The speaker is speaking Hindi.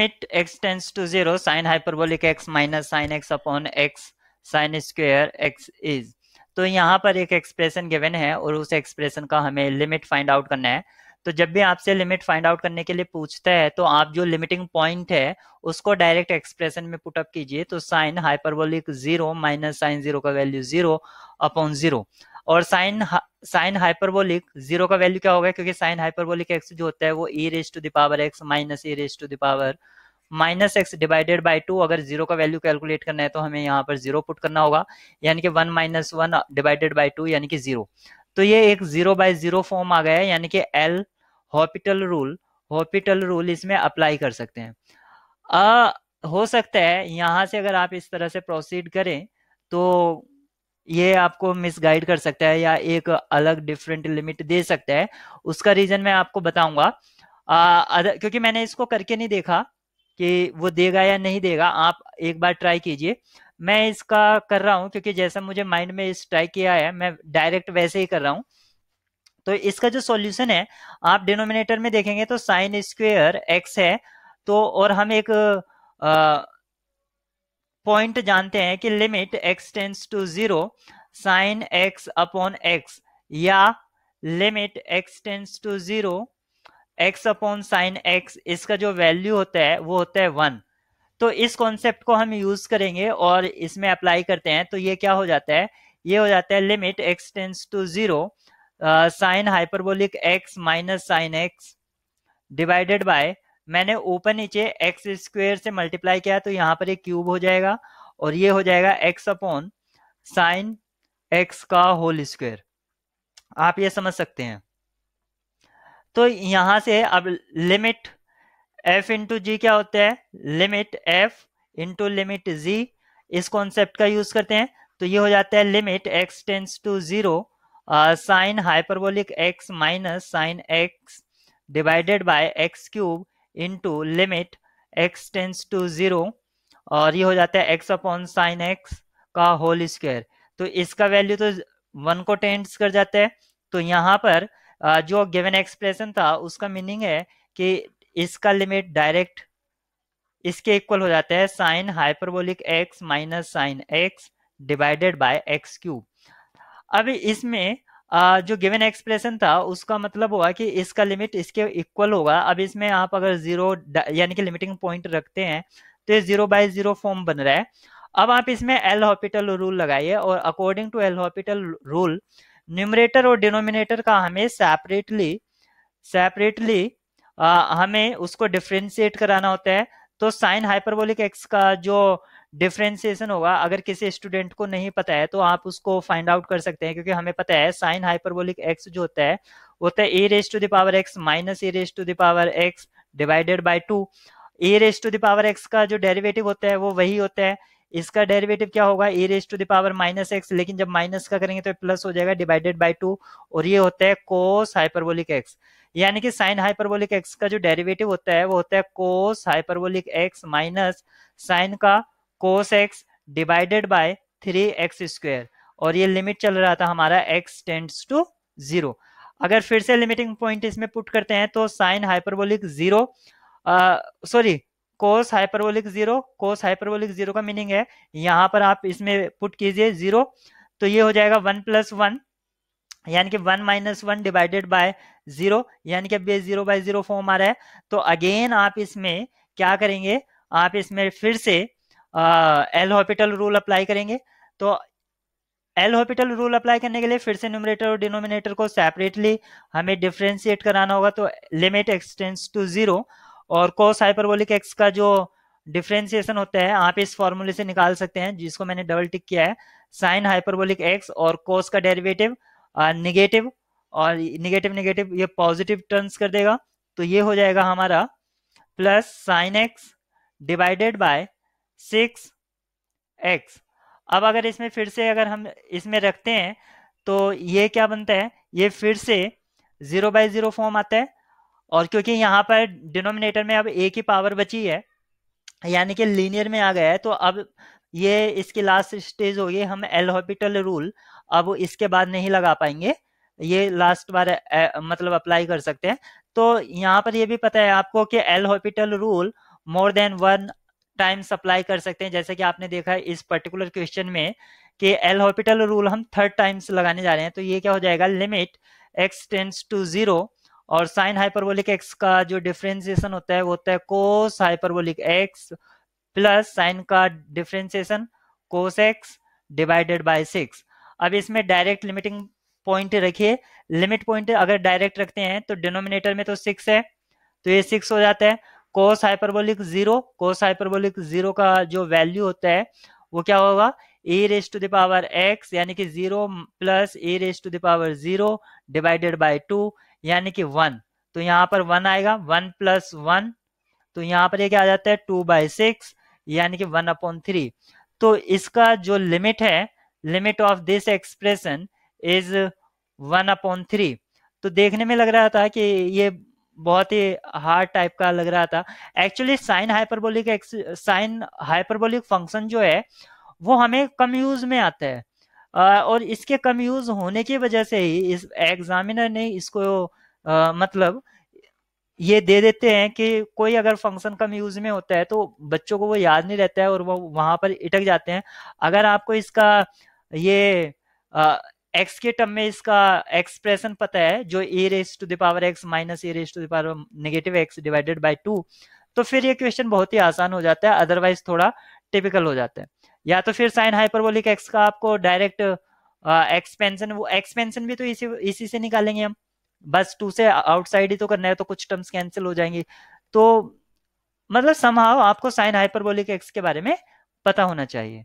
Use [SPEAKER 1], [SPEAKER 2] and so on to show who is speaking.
[SPEAKER 1] limit x tends to 0 sin hyperbolic x minus sin x upon x sin square x is तो यहाँ पर एक एक्सप्रेशन गिवन है और उस एक्सप्रेशन का हमें लिमिट फाइंड आउट करना है तो जब भी आपसे लिमिट फाइंड आउट करने के लिए पूछता है तो आप जो लिमिटिंग पॉइंट है उसको डायरेक्ट एक्सप्रेशन में पुटअप कीजिए तो sine hyperbolic zero minus sine zero का वैल्यू जीरो अपॉन जीरो और साइन साइन हाइपरबोलिक जीरो का वैल्यू क्या होगा क्योंकि साइन हाइपरबोलिक एक्स जो होता है वो e raise to the power x minus e raise to the power minus x divided by two अगर जीरो का वैल्यू कैलकुलेट करना है तो हमें यहाँ पर जीरो पुट करना होगा यानी कि one minus one divided by two यानी कि जीरो तो ये एक जीरो बाय जीरो फॉर्म आ गया है यानी कि L hospital rule hospital rule इसमें अप्लाई कर सकते हैं आ, हो सकता है यहाँ से अगर आप इस तरह से प्रोसीड करें तो ये आपको मिसगाइड कर सकता है या एक अलग डिफरेंट लिमिट दे सकता है उसका रीजन मैं आपको बताऊंगा क्योंकि मैंने इसको करके नहीं देखा कि वो देगा या नहीं देगा आप एक बार ट्राई कीजिए मैं इसका कर रहा हूँ क्योंकि जैसा मुझे माइंड में स्ट्राइक किया है मैं डायरेक्ट वैसे ही कर रहा हूँ तो इसका जो सॉल्यूशन है आप डिनोमिनेटर में देखेंगे तो साइन स्क्वेयर एक्स है तो और हम एक आ, पॉइंट जानते हैं कि limit x tends to zero sine x upon x या limit x tends to zero x upon sine x इसका जो वैल्यू होता है वो होता है वन तो इस कॉन्सेप्ट को हम यूज करेंगे और इसमें अप्लाई करते हैं तो ये क्या हो जाता है ये हो जाता है limit x tends to zero sine hyperbolic x minus sine x divided by मैंने ऊपर नीचे एक्स स्क्वेयर से मल्टीप्लाई किया तो यहाँ पर एक क्यूब हो जाएगा और ये हो जाएगा एक्स अपॉन साइन एक्स का होल स्क्वेयर आप ये समझ सकते हैं तो यहां से अब लिमिट एफ इंटू जी क्या होता है limit F into limit G इस कॉन्सेप्ट का यूज करते हैं तो ये हो जाता है limit x tends to zero sine hyperbolic x minus sine x divided by x cube into limit x tends to zero और ये हो जाता है एक्स अपॉन साइन एक्स का होल स्क्वायर तो इसका वैल्यू तो वन को टेंस कर जाता है तो यहाँ पर जो गिवन एक्सप्रेशन था उसका मीनिंग है कि इसका लिमिट डायरेक्ट इसके इक्वल हो जाता है sine hyperbolic x minus sine x divided by x cube अब इसमें आ, जो गिवन एक्सप्रेशन था उसका मतलब हुआ कि इसका लिमिट इसके इक्वल होगा अब इसमें आप अगर जीरो यानी कि लिमिटिंग पॉइंट रखते हैं तो ये जीरो बाय जीरो फॉर्म बन रहा है अब आप इसमें एल हॉपिटल रूल लगाइए और according to L hospital rule numerator और डिनोमिनेटर का हमें सेपरेटली सेपरेटली हमें उसको डिफ्रेंशिएट कराना होता है तो साइन हाइपरबोलिक एक्स का जो डिफ्रेंसिएशन होगा अगर किसी स्टूडेंट को नहीं पता है तो आप उसको फाइंड आउट कर सकते हैं क्योंकि हमें पता है साइन हाइपरबोलिक एक्स जो होता है वो होता है e raise to the power x minus e raise to the power x divided by two e raise to the power x का जो डेरिवेटिव होता है वो वही होता है इसका डेरिवेटिव क्या होगा e raise to the power minus x लेकिन जब माइनस का करेंगे तो प्लस हो जाएगा डिवाइडेड बाई टू और ये होता है कोस हाइपरबोलिक एक्स यानी कि साइन हाइपरबोलिक एक्स का जो डेरिवेटिव होता है वो होता है cos hyperbolic x minus sine का cos x divided by three x square और ये लिमिट चल रहा था हमारा एक्स टेंड्स टू जीरो अगर फिर से लिमिटिंग पॉइंट इसमें पुट करते हैं तो sine hyperbolic zero sorry cos hyperbolic zero cos hyperbolic zero का मीनिंग है यहाँ पर आप इसमें पुट कीजिए जीरो तो ये हो जाएगा वन प्लस वन यानी कि one minus one divided by zero यानी कि अब ये जीरो बाय जीरो फॉर्म आ रहा है तो अगेन आप इसमें क्या करेंगे आप इसमें फिर से एल हॉपिटल रूल अप्लाई करेंगे तो एल हॉपिटल रूल अप्लाई करने के लिए फिर से न्यूमरेटर और डिनोमिनेटर को सेपरेटली हमें डिफ्रेंशिएट कराना होगा तो लिमिट एक्सटेंस टू जीरो और कोस हाइपरबोलिक एक्स का जो डिफ्रेंसिएशन होता है आप इस फॉर्मूले से निकाल सकते हैं जिसको मैंने डबल टिक किया है साइन हाइपरबोलिक एक्स और कोस का डेरिवेटिव निगेटिव और निगेटिव निगेटिव ये पॉजिटिव टर्न्स कर देगा तो ये हो जाएगा हमारा plus sine x divided by six x अब अगर इसमें फिर से अगर हम इसमें रखते हैं तो ये क्या बनता है ये फिर से ज़ीरो बाई ज़ीरो फॉर्म आता है और क्योंकि यहाँ पर डिनोमिनेटर में अब ए की पावर बची है यानी कि लीनियर में आ गया है तो अब ये इसकी लास्ट स्टेज होगी हम एल हॉपिटल रूल अब इसके बाद नहीं लगा पाएंगे ये लास्ट बार मतलब अप्लाई कर सकते हैं तो यहाँ पर ये भी पता है आपको कि L hospital rule more than one time supply कर सकते हैं जैसे कि आपने देखा है इस पर्टिकुलर क्वेश्चन में कि एल हॉपिटल रूल हम थर्ड टाइम्स लगाने जा रहे हैं तो ये क्या हो जाएगा limit x tends to zero और साइन हाइपरबोलिक एक्स का जो डिफ्रेंसिएशन होता है वो होता है cos hyperbolic x plus sine का differentiation cos x divided by six अब इसमें डायरेक्ट लिमिटिंग पॉइंट रखिए लिमिट पॉइंट अगर डायरेक्ट रखते हैं तो डिनोमिनेटर में तो सिक्स है तो ये सिक्स हो जाता है cos hyperbolic zero cos hyperbolic zero का जो वैल्यू होता है वो क्या होगा e raise to the power x यानी कि zero plus e raise to the power zero divided by two यानी कि वन तो यहाँ पर वन आएगा वन प्लस वन तो यहाँ पर ये क्या आ जाता है टू बाय सिक्स यानी कि वन अपॉन थ्री तो इसका जो लिमिट है limit of this expression is one upon three तो देखने में लग रहा था कि ये बहुत ही हार्ड टाइप का लग रहा था actually sine hyperbolic sine hyperbolic function जो है वो हमें कम यूज में आता है और इसके कम यूज होने की वजह से ही इस एग्जामिनर ने इसको मतलब ये दे देते हैं कि कोई अगर फंक्शन कम यूज में होता है तो बच्चों को वो याद नहीं रहता है और वो वहां पर इटक जाते हैं अगर आपको इसका ये एक्स के टर्म में इसका एक्सप्रेशन पता है जो e raise to the power x minus e raise to the power negative x divided by two तो फिर ये क्वेश्चन बहुत ही आसान हो जाता है अदरवाइज थोड़ा टिपिकल हो जाता है या तो फिर साइन हाइपरबोलिक एक्स का आपको डायरेक्ट एक्सपेंशन वो एक्सपेंशन भी तो इसी इसी से निकालेंगे हम बस टू से आउटसाइड ही तो करना है तो कुछ टर्म्स कैंसिल हो जाएंगे तो मतलब समाव आपको साइन हाइपरबोलिक एक्स के बारे में पता होना चाहिए